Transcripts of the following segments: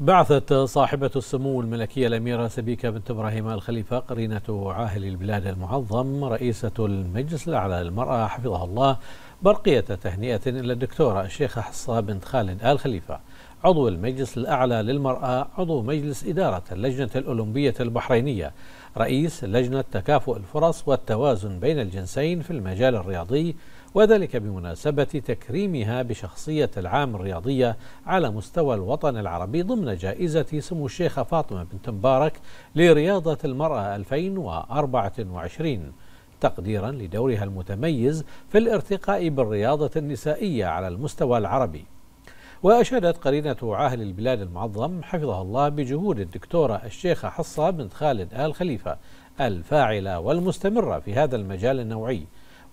بعثت صاحبة السمو الملكية الأميرة سبيكة بنت إبراهيم الخليفة قرينة عاهل البلاد المعظم رئيسة المجلس الأعلى للمرأة حفظها الله برقية تهنئة إلى الدكتورة الشيخة حصة بنت خالد آل خليفة عضو المجلس الأعلى للمرأة عضو مجلس إدارة اللجنة الأولمبية البحرينية رئيس لجنة تكافؤ الفرص والتوازن بين الجنسين في المجال الرياضي وذلك بمناسبة تكريمها بشخصية العام الرياضية على مستوى الوطن العربي ضمن جائزة سمو الشيخة فاطمة بنت مبارك لرياضة المرأة 2024 تقديرا لدورها المتميز في الارتقاء بالرياضة النسائية على المستوى العربي وأشادت قرينة عاهل البلاد المعظم حفظها الله بجهود الدكتورة الشيخة حصة بنت خالد آل خليفة الفاعلة والمستمرة في هذا المجال النوعي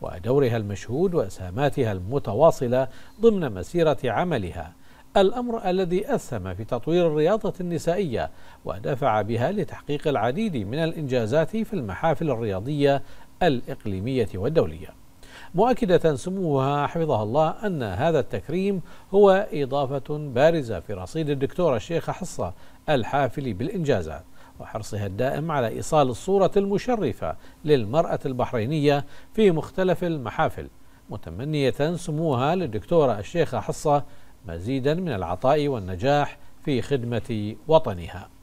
ودورها المشهود وإسهاماتها المتواصلة ضمن مسيرة عملها الأمر الذي أسهم في تطوير الرياضة النسائية ودفع بها لتحقيق العديد من الإنجازات في المحافل الرياضية الإقليمية والدولية مؤكدة سموها حفظها الله أن هذا التكريم هو إضافة بارزة في رصيد الدكتورة الشيخة حصة الحافل بالإنجازات وحرصها الدائم على إيصال الصورة المشرفة للمرأة البحرينية في مختلف المحافل متمنية سموها للدكتورة الشيخة حصة مزيدا من العطاء والنجاح في خدمة وطنها